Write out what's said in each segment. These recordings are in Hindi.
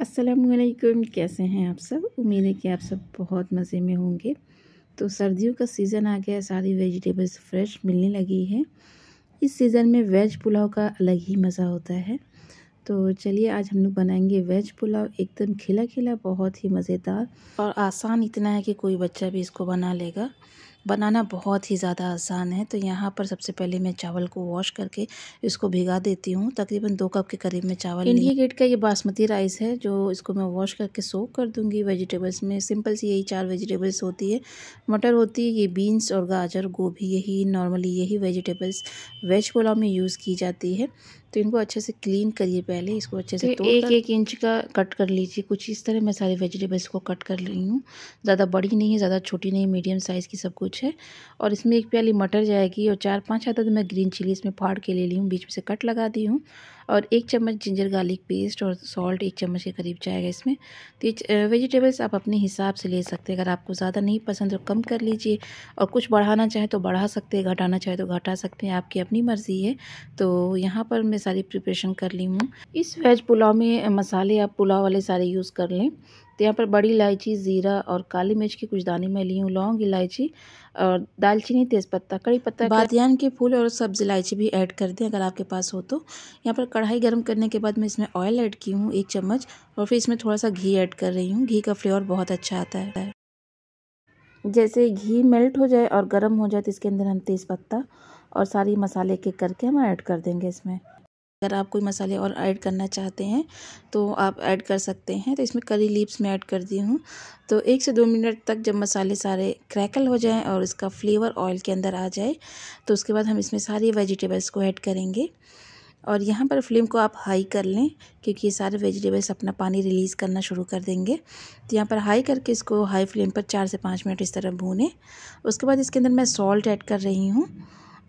असलकुम कैसे हैं आप सब उम्मीद है कि आप सब बहुत मज़े में होंगे तो सर्दियों का सीज़न आ गया सारी वेजिटेबल्स फ्रेश मिलने लगी है इस सीज़न में वेज पुलाव का अलग ही मज़ा होता है तो चलिए आज हम लोग बनाएंगे वेज पुलाव एकदम खिला खिला बहुत ही मज़ेदार और आसान इतना है कि कोई बच्चा भी इसको बना लेगा बनाना बहुत ही ज़्यादा आसान है तो यहाँ पर सबसे पहले मैं चावल को वॉश करके इसको भिगा देती हूँ तकरीबन दो कप के करीब में चावल इंडिया गेट का ये बासमती राइस है जो इसको मैं वॉश करके सोख कर दूँगी वेजिटेबल्स में सिंपल सी यही चार वेजिटेबल्स होती है मटर होती है ये बीन्स और गाजर गोभी यही नॉर्मली यही वेजिटेबल्स वेज पुलाव में यूज़ की जाती है तो इनको अच्छे से क्लीन करिए पहले इसको अच्छे से तो एक एक इंच का कट कर लीजिए कुछ इस तरह मैं सारे वेजिटेबल्स को कट कर रही हूँ ज़्यादा बड़ी नहीं है ज़्यादा छोटी नहीं मीडियम साइज़ की सब कुछ है और इसमें एक प्याली मटर जाएगी और चार पाँच आता तो मैं ग्रीन चिली इसमें फाड़ के ले ली हूँ बीच में से कट लगा दी हूँ और एक चम्मच जिंजर गार्लिक पेस्ट और सॉल्ट एक चम्मच के करीब जाएगा इसमें तो ये वेजिटेबल्स आप अपने हिसाब से ले सकते हैं अगर आपको ज़्यादा नहीं पसंद तो कम कर लीजिए और कुछ बढ़ाना चाहे तो बढ़ा सकते हैं घटाना चाहे तो घटा सकते हैं आपकी अपनी मर्ज़ी है तो यहाँ पर मैं सारी प्रिपरेशन कर ली हूँ इस वेज पुलाव में मसाले आप पुलाव वाले सारे यूज़ कर लें तो यहाँ पर बड़ी इलायची ज़ीरा और काली मिर्च के कुछ दाने मैं ली हूँ लौंग इलायची और दालचीनी तेज़पत्ता कड़ी पत्ता बादियान के फूल और सब्ज़ इलायची भी ऐड कर दें अगर आपके पास हो तो यहाँ पर कढ़ाई गर्म करने के बाद मैं इसमें ऑयल ऐड की हूँ एक चम्मच और फिर इसमें थोड़ा सा घी ऐड कर रही हूँ घी का फ्लेवर बहुत अच्छा आता है जैसे घी मेल्ट हो जाए और गर्म हो जाए तो इसके अंदर हम पत्ता और सारी मसाले के करके हम ऐड कर देंगे इसमें अगर आप कोई मसाले और ऐड करना चाहते हैं तो आप ऐड कर सकते हैं तो इसमें करी लीव्स मैं ऐड कर दी हूँ तो एक से दो मिनट तक जब मसाले सारे क्रैकल हो जाएं और इसका फ्लेवर ऑयल के अंदर आ जाए तो उसके बाद हम इसमें सारी वेजिटेबल्स को ऐड करेंगे और यहाँ पर फ्लेम को आप हाई कर लें क्योंकि ये सारे वेजिटेबल्स अपना पानी रिलीज़ करना शुरू कर देंगे तो यहाँ पर हाई करके इसको हाई फ्लेम पर चार से पाँच मिनट इस तरह भूनें उसके बाद इसके अंदर मैं सॉल्ट ऐड कर रही हूँ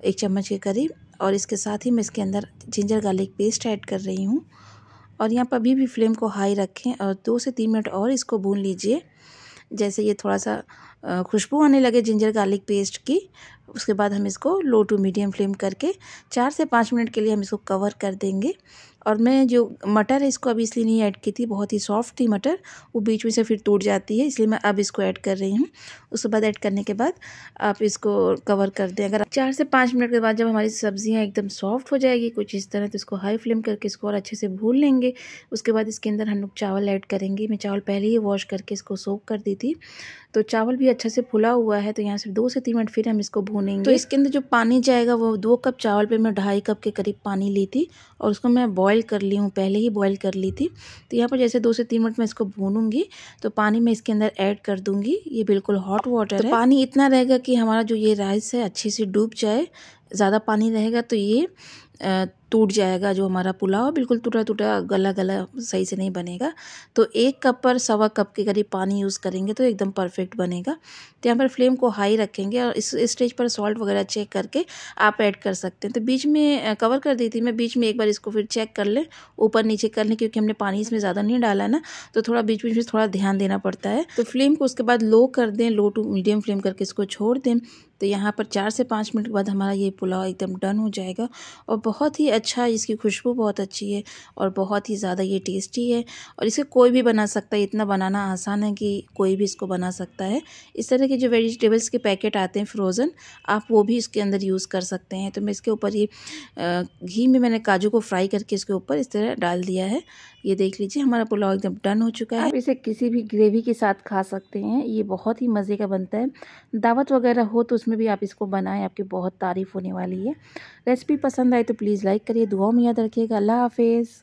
एक चम्मच के करीब और इसके साथ ही मैं इसके अंदर जिंजर गार्लिक पेस्ट ऐड कर रही हूँ और यहाँ पर अभी भी फ्लेम को हाई रखें और दो से तीन मिनट और इसको भून लीजिए जैसे ये थोड़ा सा खुशबू आने लगे जिंजर गार्लिक पेस्ट की उसके बाद हम इसको लो टू मीडियम फ्लेम करके चार से पाँच मिनट के लिए हम इसको कवर कर देंगे और मैं जो मटर है इसको अभी इसलिए नहीं ऐड की थी बहुत ही सॉफ्ट थी मटर वो बीच में से फिर टूट जाती है इसलिए मैं अब इसको ऐड कर रही हूँ उसके बाद ऐड करने के बाद आप इसको कवर कर दें अगर चार से पाँच मिनट के बाद जब हमारी सब्जियाँ एकदम सॉफ्ट हो जाएगी कुछ इस तरह तो इसको हाई फ्लेम करके इसको और अच्छे से भून लेंगे उसके बाद इसके अंदर हम लोग चावल ऐड करेंगे मैं चावल पहले ही वॉश करके इसको सोव कर दी थी तो चावल भी अच्छे से फुला हुआ है तो यहाँ से दो से तीन मिनट फिर हम इसको भून भुनेंगे तो इसके अंदर जो पानी जाएगा वो दो कप चावल पे मैं ढाई कप के करीब पानी ली थी और उसको मैं बॉईल कर ली हूँ पहले ही बॉईल कर ली थी तो यहाँ पर जैसे दो से तीन मिनट मैं इसको भूनूंगी तो पानी मैं इसके अंदर ऐड कर दूँगी ये बिल्कुल हॉट वाटर तो पानी इतना रहेगा कि हमारा जो ये राइस है अच्छे से डूब जाए ज़्यादा पानी रहेगा तो ये टूट जाएगा जो हमारा पुलाव बिल्कुल टूटा टूटा गला गला सही से नहीं बनेगा तो एक कप पर सवा कप के करीब पानी यूज़ करेंगे तो एकदम परफेक्ट बनेगा तो यहाँ पर फ्लेम को हाई रखेंगे और इस स्टेज पर सॉल्ट वगैरह चेक करके आप ऐड कर सकते हैं तो बीच में कवर कर दी थी मैं बीच में एक बार इसको फिर चेक कर लें ऊपर नीचे कर लें क्योंकि हमने पानी इसमें ज़्यादा नहीं डाला ना तो थोड़ा बीच बीच में थोड़ा ध्यान देना पड़ता है तो फ्लेम को उसके बाद लो कर दें लो टू मीडियम फ्लेम करके इसको छोड़ दें तो यहाँ पर चार से पाँच मिनट के बाद हमारा ये पुलाव एकदम डन हो जाएगा और बहुत ही अच्छा है इसकी खुशबू बहुत अच्छी है और बहुत ही ज़्यादा ये टेस्टी है और इसे कोई भी बना सकता है इतना बनाना आसान है कि कोई भी इसको बना सकता है इस तरह के जो वेजिटेबल्स के पैकेट आते हैं फ्रोज़न आप वो भी इसके अंदर यूज़ कर सकते हैं तो मैं इसके ऊपर ये घी में मैंने काजू को फ्राई करके इसके ऊपर इस तरह डाल दिया है ये देख लीजिए हमारा पुलाव एकदम डन हो चुका है आप इसे किसी भी ग्रेवी के साथ खा सकते हैं ये बहुत ही मज़े का बनता है दावत वगैरह हो तो उसमें भी आप इसको बनाएं आपकी बहुत तारीफ़ होने वाली है रेसिपी पसंद आए तो तो प्लीज़ लाइक करिए दुआओं में याद रखिएगा अल्लाह हाफिज़